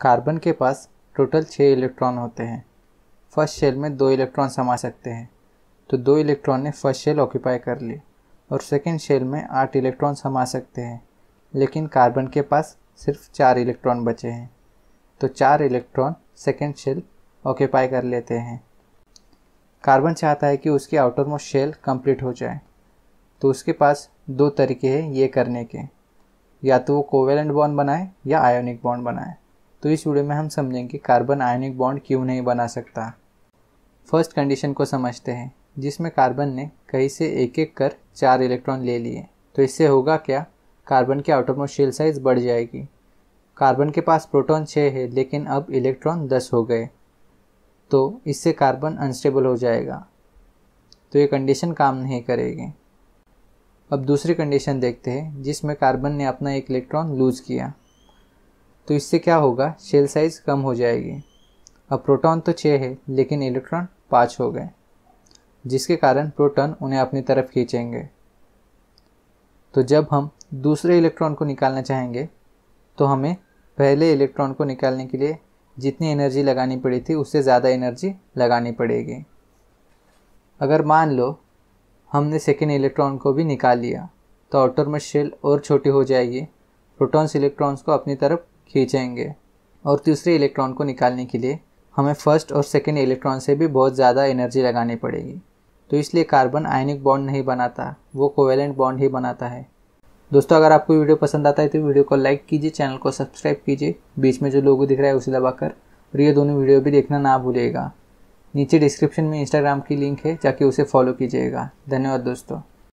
carbon के पास total छः electron होते हैं फर्स्ट शेल में दो इलेक्ट्रॉन समा सकते हैं तो दो इलेक्ट्रॉन ने फर्स्ट शेल ऑक्यूपाई कर ली और सेकेंड शेल में आठ इलेक्ट्रॉन समा सकते हैं लेकिन कार्बन के पास सिर्फ चार इलेक्ट्रॉन बचे हैं तो चार इलेक्ट्रॉन सेकेंड शेल ऑक्यूपाई कर लेते हैं कार्बन चाहता है कि उसकी आउटर मोस्ट शेल कंप्लीट हो जाए तो उसके पास दो तरीके हैं ये करने के या तो वो कोवेलेंट बॉन्ड बनाए या आयोनिक बॉन्ड बनाए तो इस वीडियो में हम समझेंगे कार्बन आयनिक बॉन्ड क्यों नहीं बना सकता फर्स्ट कंडीशन को समझते हैं जिसमें कार्बन ने कहीं से एक एक कर चार इलेक्ट्रॉन ले लिए तो इससे होगा क्या कार्बन की आउटरमोस्ट शेल साइज बढ़ जाएगी कार्बन के पास प्रोटॉन छः है लेकिन अब इलेक्ट्रॉन दस हो गए तो इससे कार्बन अनस्टेबल हो जाएगा तो ये कंडीशन काम नहीं करेगी अब दूसरी कंडीशन देखते हैं जिसमें कार्बन ने अपना एक इलेक्ट्रॉन लूज़ किया तो इससे क्या होगा शेल साइज़ कम हो जाएगी अब प्रोटॉन तो छः है लेकिन इलेक्ट्रॉन पाँच हो गए जिसके कारण प्रोटॉन उन्हें अपनी तरफ खींचेंगे तो जब हम दूसरे इलेक्ट्रॉन को निकालना चाहेंगे तो हमें पहले इलेक्ट्रॉन को निकालने के लिए जितनी एनर्जी लगानी पड़ी थी उससे ज़्यादा एनर्जी लगानी पड़ेगी अगर मान लो हमने सेकेंड इलेक्ट्रॉन को भी निकाल लिया तो ऑटोमस शेल और छोटी हो जाएगी प्रोटॉन्स इलेक्ट्रॉन्स को अपनी तरफ खींचेंगे और तीसरे इलेक्ट्रॉन को निकालने के लिए हमें फर्स्ट और सेकेंड इलेक्ट्रॉन से भी बहुत ज़्यादा एनर्जी लगानी पड़ेगी तो इसलिए कार्बन आयनिक बॉन्ड नहीं बनाता वो कोवेलेंट बॉन्ड ही बनाता है दोस्तों अगर आपको वीडियो पसंद आता है तो वीडियो को लाइक कीजिए चैनल को सब्सक्राइब कीजिए बीच में जो लोगो दिख रहा है उसे दबाकर और ये दोनों वीडियो भी देखना ना भूलिएगा नीचे डिस्क्रिप्शन में इंस्टाग्राम की लिंक है जाके उसे फॉलो कीजिएगा धन्यवाद दोस्तों